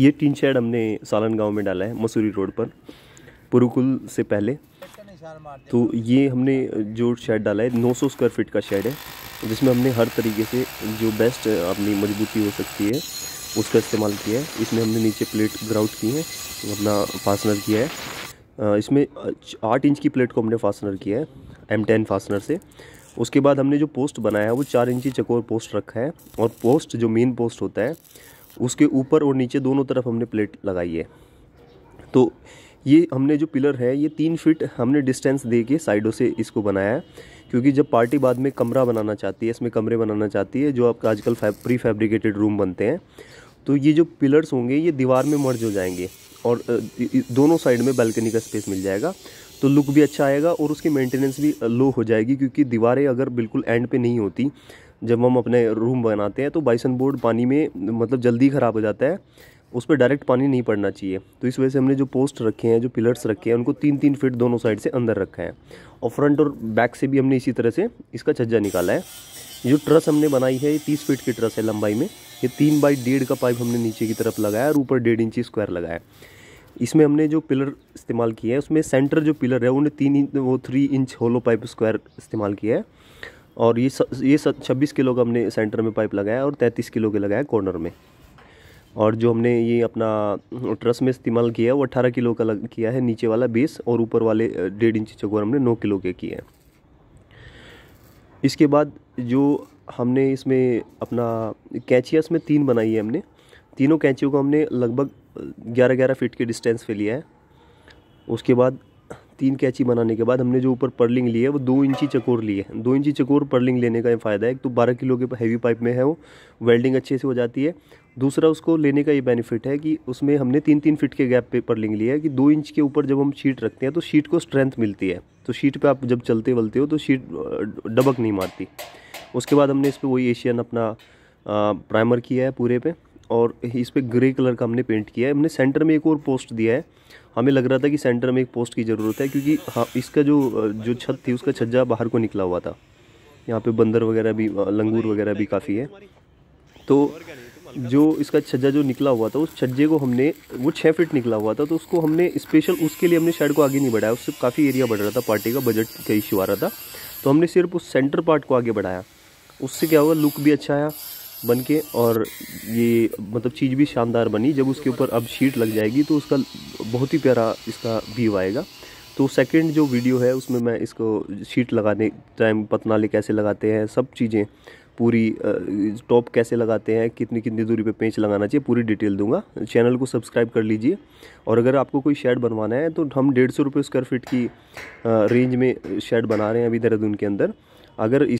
ये tin shed हमने सालन गांव में डाला है मसूरी रोड पर पुरुकुल से पहले तो ये हमने जो शेड डाला है 900 स्क्वायर फीट का शेड है जिसमें हमने हर तरीके से जो बेस्ट अपनी मजबूती हो सकती है उसका इस्तेमाल किया है इसमें हमने नीचे प्लेट ग्राउट की है अपना फासनर किया है इसमें आठ इंच की प्लेट को हमने फासनर किया है एम टेन फासनर से उसके बाद हमने जो पोस्ट बनाया है वो चार इंची चकोर पोस्ट रखा है और पोस्ट जो मेन पोस्ट होता है उसके ऊपर और नीचे दोनों तरफ हमने प्लेट लगाई है तो ये हमने जो पिलर है ये तीन फीट हमने डिस्टेंस दे के साइडों से इसको बनाया है क्योंकि जब पार्टी बाद में कमरा बनाना चाहती है इसमें कमरे बनाना चाहती है जो आपका आजकल प्री फैब्रिकेटेड रूम बनते हैं तो ये जो पिलर्स होंगे ये दीवार में मर्ज हो जाएंगे और दोनों साइड में बालकनी का स्पेस मिल जाएगा तो लुक भी अच्छा आएगा और उसकी मेंटेनेंस भी लो हो जाएगी क्योंकि दीवारें अगर बिल्कुल एंड पे नहीं होती जब हम अपने रूम बनाते हैं तो बाइसन बोर्ड पानी में मतलब जल्दी ख़राब हो जाता है उस पर डायरेक्ट पानी नहीं पड़ना चाहिए तो इस वजह से हमने जो पोस्ट रखे हैं जो पिलर्स रखे हैं उनको तीन तीन फीट दोनों साइड से अंदर रखा है और फ्रंट और बैक से भी हमने इसी तरह से इसका छज्जा निकाला है जो ट्रस हमने बनाई है ये तीस फीट की ट्रस है लंबाई में ये तीन बाई डेढ़ का पाइप हमने नीचे की तरफ लगाया और ऊपर डेढ़ इंची स्क्वायर लगाया इसमें हमने जो पिलर इस्तेमाल किया है उसमें सेंटर जो पिलर है उन्हें तीन वो three inch hollow pipe square इस्तेमाल किया है और ये स, ये छब्बीस किलो का हमने सेंटर में पाइप लगाया और तैंतीस किलो के लगाया कॉर्नर में और जो हमने ये अपना ट्रस में इस्तेमाल किया है वो अट्ठारह किलो का लग, किया है नीचे वाला बेस और ऊपर वाले डेढ़ इंच चकोर हमने नौ किलो के किए हैं इसके बाद जो हमने इसमें अपना कैंचियाँ इसमें तीन बनाई है हमने तीनों कैंचियों को हमने लगभग ग्यारह ग्यारह फीट के डिस्टेंस पे लिया है उसके बाद तीन कैची बनाने के बाद हमने जो ऊपर पर्लिंग ली है वो दो इंची चकोर ली है दो इंची चकोर पर्लिंग लेने का ये फ़ायदा है एक तो बारह किलो के हैवी पाइप में है वो वेल्डिंग अच्छे से हो जाती है दूसरा उसको लेने का ये बेनिफिट है कि उसमें हमने तीन तीन फिट के गैप पे पर्लिंग लिया है कि दो इंच के ऊपर जब हम शीट रखते हैं तो शीट को स्ट्रेंथ मिलती है तो शीट पर आप जब चलते वलते हो तो शीट डबक नहीं मारती उसके बाद हमने इस पर वही एशियन अपना प्राइमर किया है पूरे पे और इस पर ग्रे कलर का हमने पेंट किया है हमने सेंटर में एक और पोस्ट दिया है हमें लग रहा था कि सेंटर में एक पोस्ट की ज़रूरत है क्योंकि हाँ इसका जो जो छत थी उसका छज्जा बाहर को निकला हुआ था यहाँ पे बंदर वगैरह भी लंगूर वगैरह भी काफ़ी है तो जो इसका छज्जा जो निकला हुआ था उस छज्जे को हमने वो छः फिट निकला हुआ था तो उसको हमने स्पेशल उसके लिए हमने शेड को आगे नहीं बढ़ाया उससे काफ़ी एरिया बढ़ रहा था पार्टी का बजट का इश्यू आ रहा था तो हमने सिर्फ उस सेंटर पार्ट को आगे बढ़ाया उससे क्या हुआ लुक भी अच्छा आया बन के और ये मतलब चीज़ भी शानदार बनी जब उसके ऊपर अब शीट लग जाएगी तो उसका बहुत ही प्यारा इसका व्यू आएगा तो सेकंड जो वीडियो है उसमें मैं इसको शीट लगाने टाइम पतनाले कैसे लगाते हैं सब चीज़ें पूरी टॉप कैसे लगाते हैं कितनी कितनी दूरी पे पेंच लगाना चाहिए पूरी डिटेल दूंगा चैनल को सब्सक्राइब कर लीजिए और अगर आपको कोई शेड बनवाना है तो हम डेढ़ सौ रुपये स्क्वायर फीट की रेंज में शेड बना रहे हैं अभी देहरादून के अंदर अगर